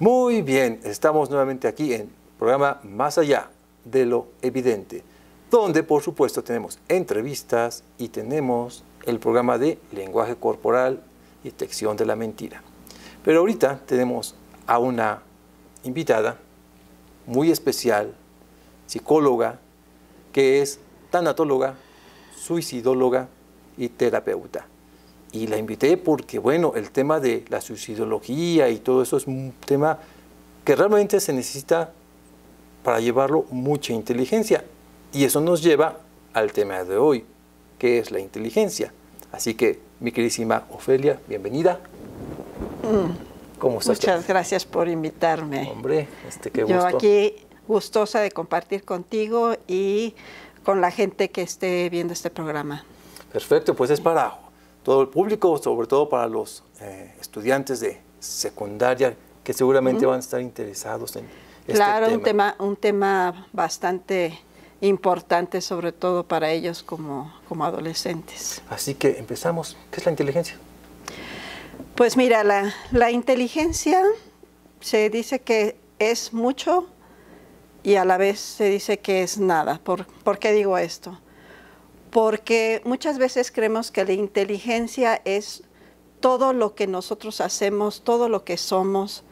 Muy bien, estamos nuevamente aquí en programa Más allá de lo evidente, donde por supuesto tenemos entrevistas y tenemos el programa de lenguaje corporal y detección de la mentira. Pero ahorita tenemos a una invitada muy especial, psicóloga, que es tanatóloga, suicidóloga y terapeuta y la invité porque, bueno, el tema de la suicidología y todo eso es un tema que realmente se necesita para llevarlo mucha inteligencia. Y eso nos lleva al tema de hoy, que es la inteligencia. Así que, mi queridísima Ofelia, bienvenida. Mm. ¿Cómo estás? Muchas gracias por invitarme. Hombre, este, Yo aquí gustosa de compartir contigo y con la gente que esté viendo este programa. Perfecto, pues es para todo el público, sobre todo para los eh, estudiantes de secundaria que seguramente van a estar interesados en este claro, tema. un tema un tema bastante importante sobre todo para ellos como, adolescentes. Así que empezamos. ¿Qué es la inteligencia? Pues mira, la, la inteligencia se dice que es mucho y a la vez se dice que es nada. ¿por qué digo esto? porque muchas veces creemos que la inteligencia es todo lo que nosotros hacemos, todo lo que somos,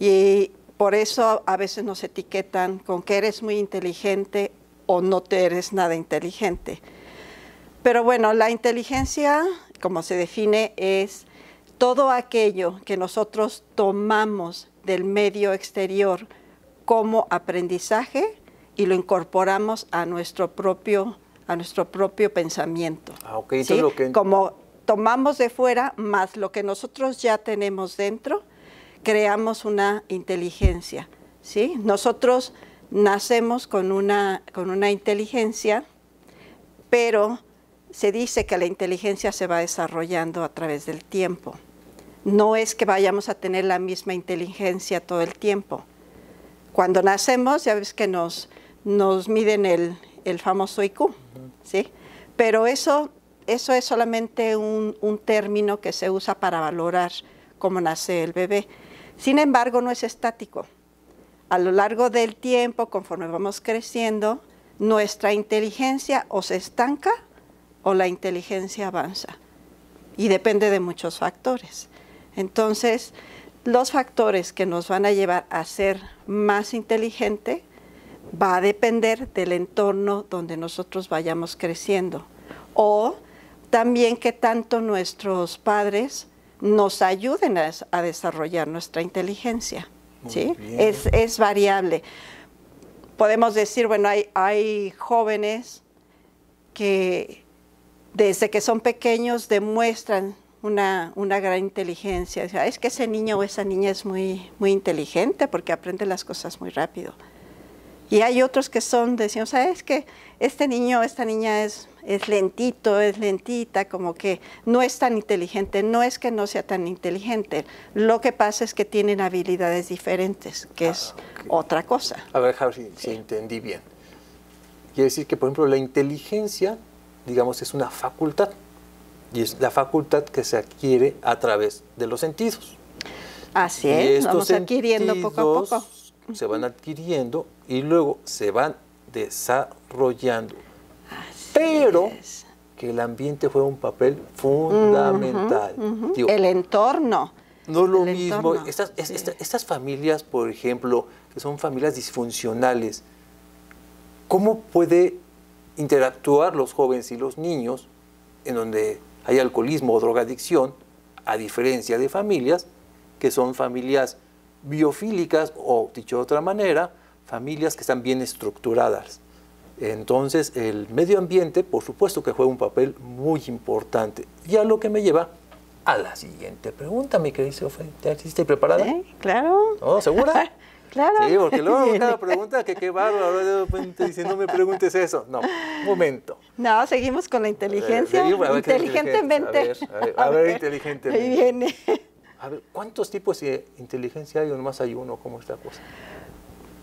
y por eso a veces nos etiquetan con que eres muy inteligente o no te eres nada inteligente. Pero bueno, la inteligencia, como se define, es todo aquello que nosotros tomamos del medio exterior como aprendizaje y lo incorporamos a nuestro propio nuestro propio pensamiento. Ah, Como tomamos de fuera más lo que nosotros ya tenemos dentro, creamos una inteligencia, ¿sí? Nosotros nacemos con una, con una inteligencia, pero se dice que la inteligencia se va desarrollando a través del tiempo. No es que vayamos a tener la misma inteligencia todo el tiempo. Cuando nacemos, ya ves que nos, nos miden el, el famoso IQ, ¿sí? Pero eso, es solamente un, un término que se usa para valorar cómo nace el bebé. Sin embargo, no es estático. A lo largo del tiempo, conforme vamos creciendo, nuestra inteligencia o se estanca o la inteligencia avanza. Y depende de muchos factores. Entonces, los factores que nos van a llevar a ser más inteligente va a depender del entorno donde nosotros vayamos creciendo. O también que tanto nuestros padres nos ayuden a, desarrollar nuestra inteligencia. ¿sí? Es, variable. Podemos decir, bueno, hay, hay jóvenes que desde que son pequeños demuestran una, una, gran inteligencia. es que ese niño o esa niña es muy, muy inteligente porque aprende las cosas muy rápido. Y hay otros que son, decimos, es que Este niño, esta niña es, es lentito, es lentita, como que no es tan inteligente. No es que no sea tan inteligente. Lo que pasa es que tienen habilidades diferentes, que es ah, otra cosa. A ver, Javier, si, si entendí bien. Quiere decir que, por ejemplo, la inteligencia, digamos, es una facultad. Y es la facultad que se adquiere a través de los sentidos. Así es, vamos adquiriendo poco a poco. Se van adquiriendo y luego se van desarrollando. Pero que el ambiente juega un papel fundamental. el entorno. No lo mismo. Estas, estas, familias, por ejemplo, que son familias disfuncionales, ¿cómo puede interactuar los jóvenes y los niños en donde hay alcoholismo o drogadicción, a diferencia de familias que son familias biofílicas o, dicho de otra manera, familias que están bien estructuradas. Entonces, el medio ambiente, por supuesto que juega un papel muy importante. Y a lo que me lleva a la siguiente pregunta, mi querida Sofía. ¿Estás preparada? Sí, claro. ¿No? ¿Segura? claro. Sí, porque luego cada pregunta que qué bárbaro, dice, no me preguntes eso. No, momento. No, seguimos con la eh, inteligencia. inteligentemente. A ver, inteligentemente. Ahí viene. A ver, ¿cuántos tipos de inteligencia hay o nomás hay uno? ¿Cómo está la cosa?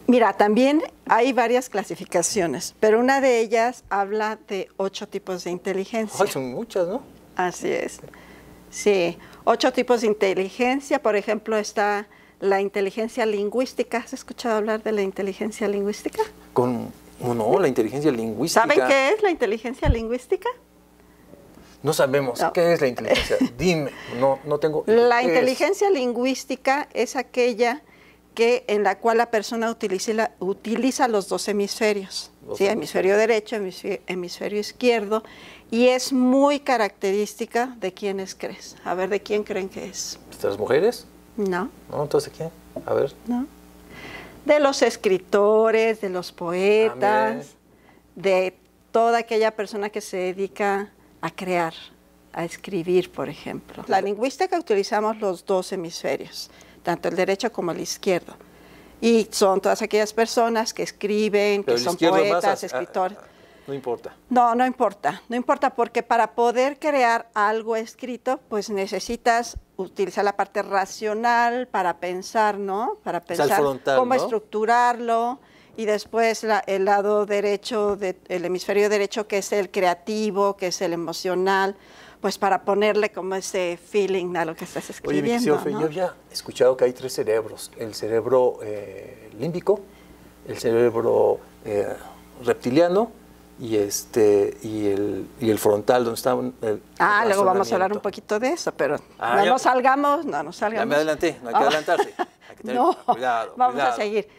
Mira, también hay varias clasificaciones, pero una de ellas habla de ocho tipos de inteligencia. Ay, son muchas, ¿no? Así es. Sí, ocho tipos de inteligencia. Por ejemplo, está la inteligencia lingüística. ¿Has escuchado hablar de la inteligencia lingüística? Con, no, la inteligencia lingüística. ¿Saben qué es la inteligencia lingüística? No sabemos qué es la inteligencia. Dime, no, no tengo. La inteligencia lingüística es aquella que, en la cual la persona utiliza, los dos hemisferios, hemisferio derecho, hemisferio, izquierdo, y es muy característica de quienes crees. A ver, ¿de quién creen que es? ¿De las mujeres? No. no. Entonces, ¿quién? A ver. No. De los escritores, de los poetas, ah, de toda aquella persona que se dedica a crear, a escribir, por ejemplo. La lingüística utilizamos los dos hemisferios tanto el derecho como el izquierdo. Y son todas aquellas personas que escriben, que son poetas, escritores. no importa. No, no importa. No importa porque para poder crear algo escrito, pues necesitas utilizar la parte racional para pensar, ¿no? Para pensar cómo estructurarlo y después el lado derecho, el hemisferio derecho que es el creativo, que es el emocional pues para ponerle como ese feeling a lo que estás escribiendo. Oye, ¿no? yo ya he escuchado que hay tres cerebros, el cerebro eh, límbico, el cerebro eh, reptiliano y este y el, y el frontal donde está el, ah luego vamos a hablar un poquito de eso pero ah, no nos salgamos no nos salgamos ya me adelanté no hay que ah, adelantarse no vamos a seguir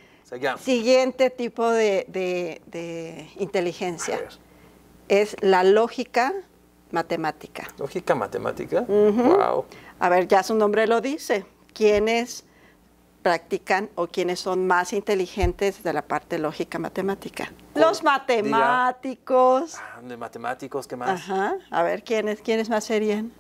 siguiente tipo de, de inteligencia es la lógica matemática. Lógica matemática. A ver, ya su nombre lo dice. ¿Quiénes practican o quiénes son más inteligentes de la parte lógica matemática? Los matemáticos. Ah, de matemáticos, ¿qué más? Ajá. A ver, ¿quiénes, quiénes más serían?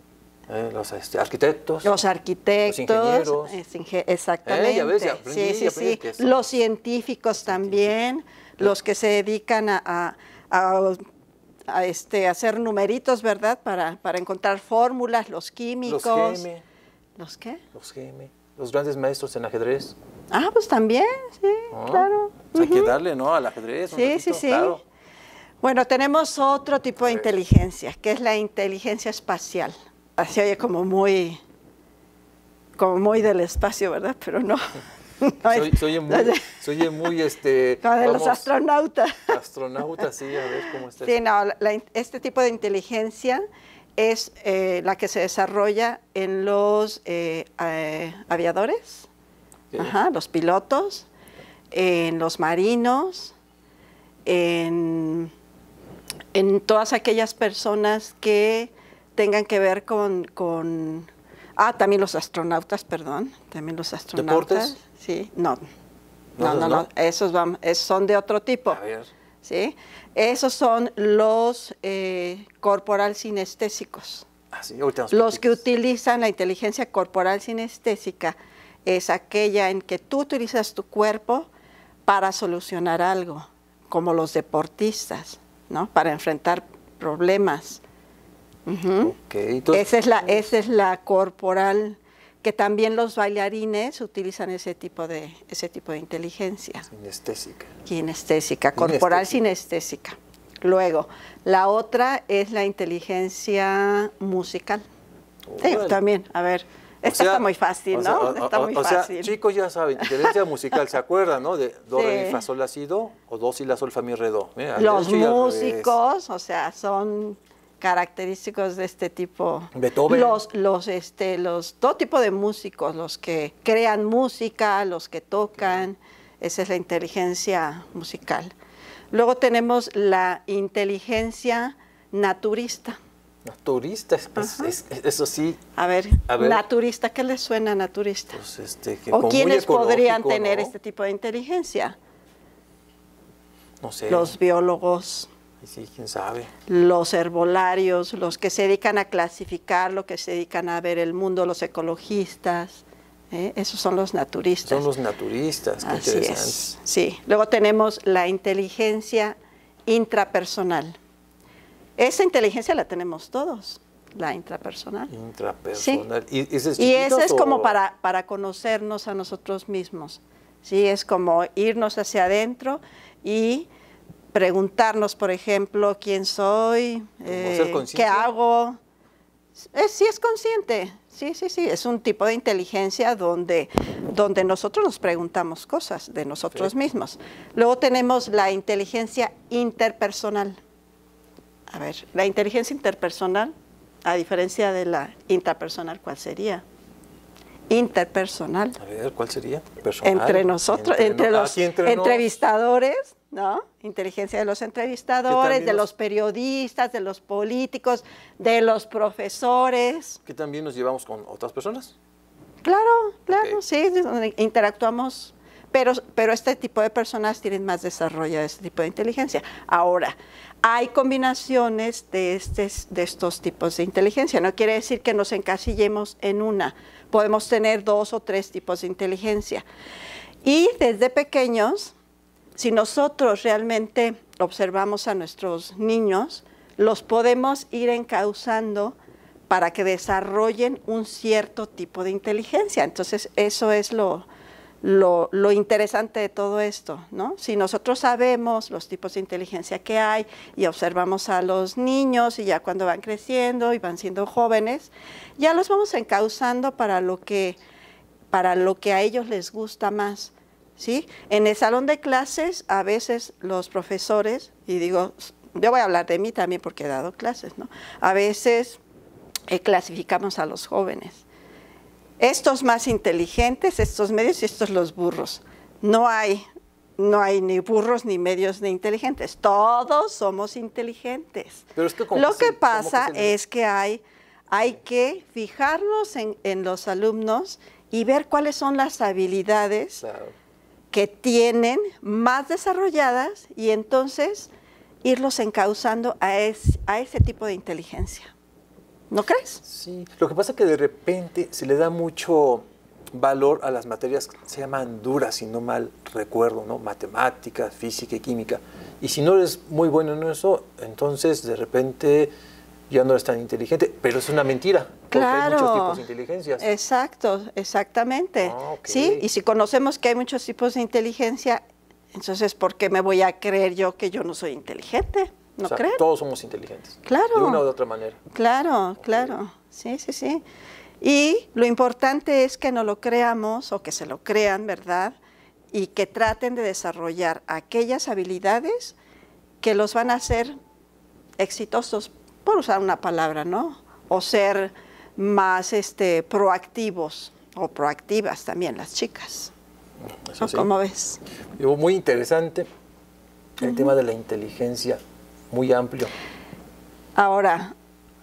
Eh, los este, arquitectos. Los arquitectos. Los ingenieros. exactamente. Eh, sí, sí, sí. Los científicos también, los que se dedican a este, hacer numeritos, ¿verdad? Para, para encontrar fórmulas, los químicos. Los GM. ¿Los qué? Los GM. Los grandes maestros en ajedrez. Ah, pues también, sí, ah, claro. Pues hay que darle, ¿no? Al ajedrez. sí, sí, sí, Bueno, tenemos otro tipo de inteligencia, que es la inteligencia espacial. Así ah, oye como muy, como muy del espacio, ¿verdad? Pero no. Soy, soy muy, soy muy este, de los astronautas. Astronautas, sí, a ver cómo está. Sí, no, este tipo de inteligencia es eh, la que se desarrolla en los eh, eh, aviadores, los pilotos, en los marinos, en, todas aquellas personas que tengan que ver con, con Ah, también los astronautas, perdón. También los astronautas. No, no, no, Esos, son de otro tipo. ¿sí? Esos son los eh, corporal sinestésicos. Ah, los que utilizan la inteligencia corporal sinestésica es aquella en que tú utilizas tu cuerpo para solucionar algo, como los deportistas, ¿no? Para enfrentar problemas. esa, es la, esa es la corporal que también los bailarines utilizan ese tipo de, ese tipo de inteligencia. Sinestésica. Kinestésica, corporal sinestésica. Luego, la otra es la inteligencia musical. sí, también, a ver. Esta está muy fácil, ¿no? está muy fácil. chicos ya saben, inteligencia musical, ¿se acuerdan, no? De do, re, mi, fa, sol, la, si, do, o do, si, la, sol, fa, mi, re, do. ¿eh? Los músicos, o sea, son característicos de este tipo. Beethoven. Los, los, este, los, todo tipo de músicos, los que crean música, los que tocan, esa es la inteligencia musical. Luego tenemos la inteligencia naturista. Naturista, eso sí. A ver, naturista, ¿qué les suena naturista? Pues, este, ¿O quiénes podrían tener este tipo de inteligencia? No sé. Los biólogos Sí, quién sabe. Los herbolarios, los que se dedican a clasificar, los que se dedican a ver el mundo, los ecologistas. ¿eh? Esos son los naturistas. Son los naturistas, qué Así Sí. Luego tenemos la inteligencia intrapersonal. Esa inteligencia la tenemos todos, la intrapersonal. Intrapersonal. ¿Y, esa es, es como para, para conocernos a nosotros mismos. Sí, es como irnos hacia adentro y preguntarnos, por ejemplo, quién soy, eh, qué hago. Es, eh, sí es consciente, sí, sí, sí, es un tipo de inteligencia donde, donde nosotros nos preguntamos cosas de nosotros mismos. Luego tenemos la inteligencia interpersonal. A ver, la inteligencia interpersonal, a diferencia de la intrapersonal, ¿cuál sería? Interpersonal. A ver, ¿cuál sería? Entre nosotros, entre, los, ah, entre los entrevistadores ¿no? Inteligencia de los entrevistadores, de los periodistas, de los políticos, de los profesores. Que también nos llevamos con otras personas. Claro, claro, sí, interactuamos, pero, pero este tipo de personas tienen más desarrollo de este tipo de inteligencia. Ahora, hay combinaciones de, este, de estos tipos de inteligencia, no quiere decir que nos encasillemos en una, podemos tener dos o tres tipos de inteligencia. Y desde pequeños si nosotros realmente observamos a nuestros niños, los podemos ir encauzando para que desarrollen un cierto tipo de inteligencia. Entonces, eso es lo, interesante de todo esto, ¿no? Si nosotros sabemos los tipos de inteligencia que hay y observamos a los niños y ya cuando van creciendo y van siendo jóvenes, ya los vamos encauzando para lo que, para lo que a ellos les gusta más. En el salón de clases, a veces los profesores, y digo, yo voy a hablar de mí también porque he dado clases, ¿no? A veces eh, clasificamos a los jóvenes. Estos más inteligentes, estos medios y estos los burros. No hay, no hay ni burros ni medios ni inteligentes. Todos somos inteligentes. Lo que, pasa es que hay, que fijarnos en, en los alumnos y ver cuáles son las habilidades claro que tienen más desarrolladas y entonces irlos encauzando a, a ese tipo de inteligencia. ¿No crees? Sí, lo que pasa es que de repente se le da mucho valor a las materias que se llaman duras, si no mal recuerdo, ¿no? Matemáticas, física y química. Y si no eres muy bueno en eso, entonces de repente ya no es tan inteligente, pero es una mentira, porque claro, hay muchos tipos de inteligencias. Exacto, exactamente. Ah, sí, y si conocemos que hay muchos tipos de inteligencia, entonces ¿por qué me voy a creer yo que yo no soy inteligente? ¿No o Todos somos inteligentes. Claro. De una de otra manera. Claro, claro. Sí, sí, sí. Y lo importante es que no lo creamos o que se lo crean, ¿verdad? Y que traten de desarrollar aquellas habilidades que los van a hacer exitosos usar una palabra, ¿no? O ser más este, proactivos o proactivas también las chicas. ¿Cómo ves? Muy interesante el tema de la inteligencia, muy amplio. Ahora,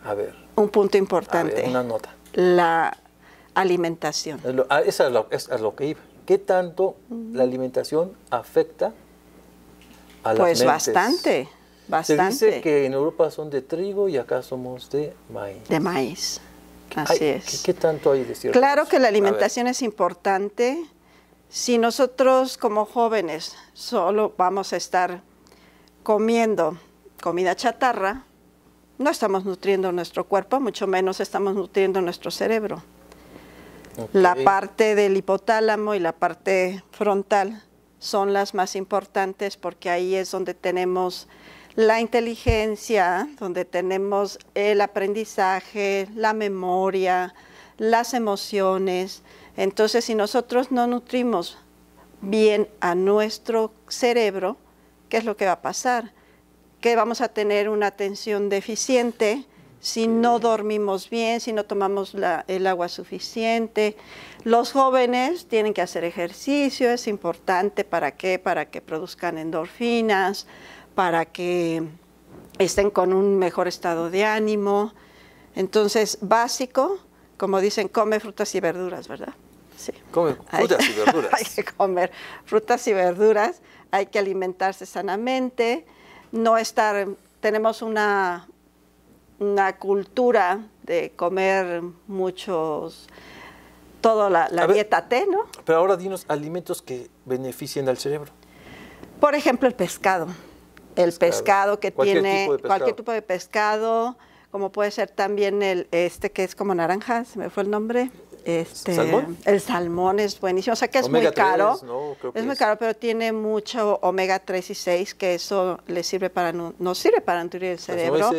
a ver, un punto importante. una nota. La alimentación. Es ah, esa es a lo que iba. ¿Qué tanto la alimentación afecta a la Pues bastante. Bastante. Se dice que en Europa son de trigo y acá somos de maíz. De maíz, así es. ¿qué, tanto hay de cierto? Claro que la alimentación es importante. Si nosotros como jóvenes solo vamos a estar comiendo comida chatarra, no estamos nutriendo nuestro cuerpo, mucho menos estamos nutriendo nuestro cerebro. La parte del hipotálamo y la parte frontal son las más importantes porque ahí es donde tenemos la inteligencia, donde tenemos el aprendizaje, la memoria, las emociones. Entonces, si nosotros no nutrimos bien a nuestro cerebro, ¿qué es lo que va a pasar? Que vamos a tener una atención deficiente si no dormimos bien, si no tomamos el agua suficiente. Los jóvenes tienen que hacer ejercicio, es importante para qué, para que produzcan endorfinas, para que estén con un mejor estado de ánimo. Entonces, básico, como dicen, come frutas y verduras, ¿verdad? Sí. Come frutas y verduras. hay que comer frutas y verduras, hay que alimentarse sanamente, no estar, tenemos una, una cultura de comer muchos, toda la, dieta T, ¿no? Pero ahora dinos alimentos que beneficien al cerebro. Por ejemplo, el pescado el pescado, que tiene cualquier tipo de pescado, como puede ser también el este que es como naranja, se me fue el nombre. Este, El salmón es buenísimo, o sea que es muy caro. es, muy caro, pero tiene mucho omega 3 y 6, que eso le sirve para nos sirve para nutrir el cerebro.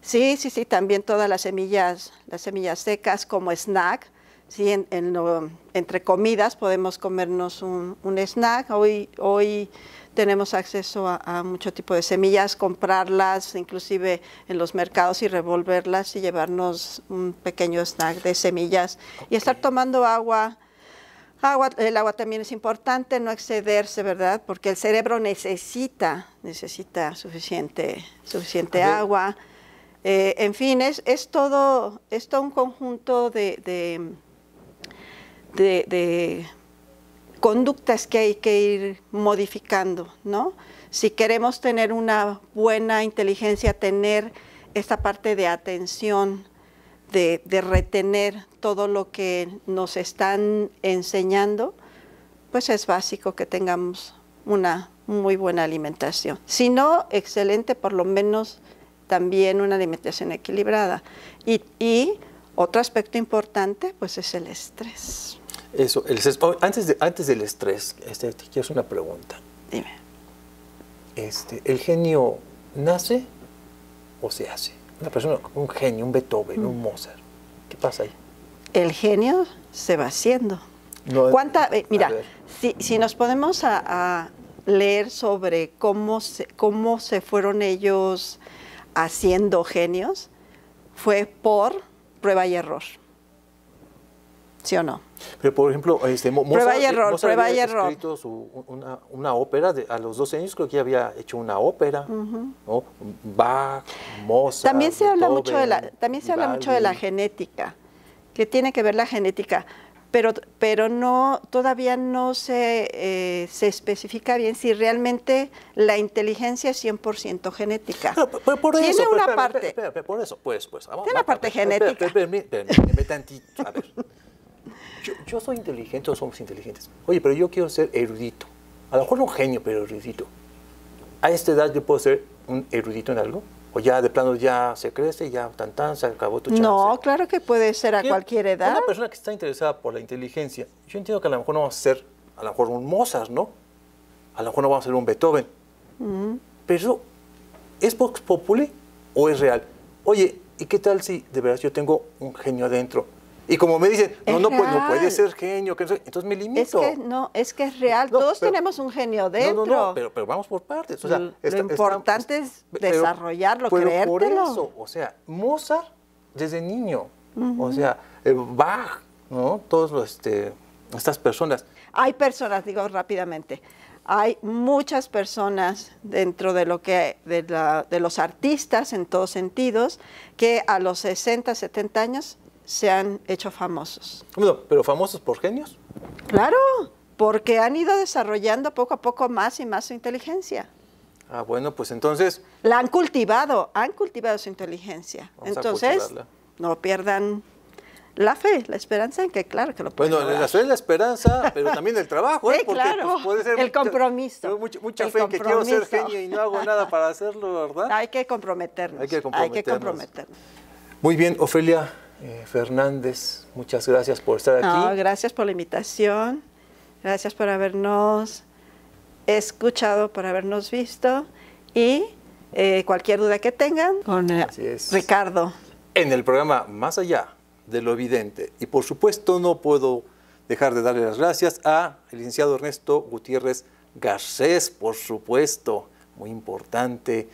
sí, sí, sí, también todas las semillas, las semillas secas como snack Sí, en, entre comidas podemos comernos un, snack. Hoy, hoy tenemos acceso a, mucho tipo de semillas, comprarlas inclusive en los mercados y revolverlas y llevarnos un pequeño snack de semillas y estar tomando agua. Agua, el agua también es importante, no excederse, ¿verdad? Porque el cerebro necesita, necesita suficiente, suficiente agua. Eh, en fin, es, es, todo, es todo un conjunto de de, conductas que hay que ir modificando, ¿no? Si queremos tener una buena inteligencia, tener esta parte de atención, de, retener todo lo que nos están enseñando, pues es básico que tengamos una muy buena alimentación. Si no, excelente, por lo menos también una alimentación equilibrada. Y, y otro aspecto importante, pues es el estrés. Eso, el, oh, antes, antes del estrés, este, te quiero hacer una pregunta. Dime. Este, ¿El genio nace o se hace? Una persona, un genio, un Beethoven, un mm. Mozart. ¿Qué pasa ahí? El genio se va haciendo. ¿Cuánta, eh, mira, si, nos ponemos a, leer sobre cómo cómo se fueron ellos haciendo genios, fue por prueba y error o no? Pero, por ejemplo, este, Mozart, prueba eh, escrito su, una, ópera, a los 12 años creo que ya había hecho una ópera, Bach, Mozart, También se habla mucho de la, también se habla mucho de la genética, que tiene que ver la genética, pero, pero no, todavía no se, eh, se especifica bien si realmente la inteligencia es 100% genética. Ah, tiene una parte... por eso, pues, pues. Tiene una parte genética. Permíteme tantito, a ver yo, soy inteligente, todos somos inteligentes. Oye, pero yo quiero ser erudito. A lo mejor un genio, pero erudito. A esta edad yo puedo ser un erudito en algo. O ya de plano ya se crece, ya tan tan, se acabó tu chance. No, claro que puede ser a cualquier edad. Una persona que está interesada por la inteligencia, yo entiendo que a lo mejor no va a ser, a lo mejor un Mozart, ¿no? A lo mejor no vamos a ser un Beethoven. Mm. Pero, ¿es Vox Populi o es real? Oye, ¿y qué tal si de verdad yo tengo un genio adentro? Y como me dicen, no, no, pues, no puede ser genio, que no entonces me limito. Es que no, es que es real, todos tenemos un genio dentro. No, no, pero, pero vamos por partes. O lo, importante es desarrollarlo, pero por eso, o sea, Mozart desde niño, o sea, eh, Bach, ¿no? Todos los, este, estas personas. Hay personas, digo rápidamente, hay muchas personas dentro de lo que de, de, los artistas en todos sentidos que a los 60, 70 años se han hecho famosos. pero famosos por genios. Claro, porque han ido desarrollando poco a poco más y más su inteligencia. Ah, bueno, pues entonces... La han cultivado, han cultivado su inteligencia. entonces, no pierdan la fe, la esperanza en que, claro, que lo pueden Bueno, la fe, es la esperanza, pero también el trabajo, ¿eh? Sí, claro, pues, el compromiso. Mucha, fe en que quiero ser genio y no hago nada para hacerlo, ¿verdad? Hay que comprometernos. Hay que comprometernos. Hay que comprometernos. Muy bien, Ofelia. Eh, Fernández, muchas gracias por estar aquí. gracias por la invitación, gracias por habernos escuchado, por habernos visto y eh, cualquier duda que tengan eh, Ricardo. En el programa Más allá de lo evidente. Y por supuesto no puedo dejar de darle las gracias a el licenciado Ernesto Gutiérrez Garcés, por supuesto, muy importante.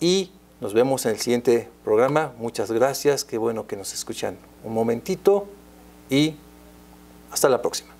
Y nos vemos en el siguiente programa. Muchas gracias. Qué bueno que nos escuchan un momentito y hasta la próxima.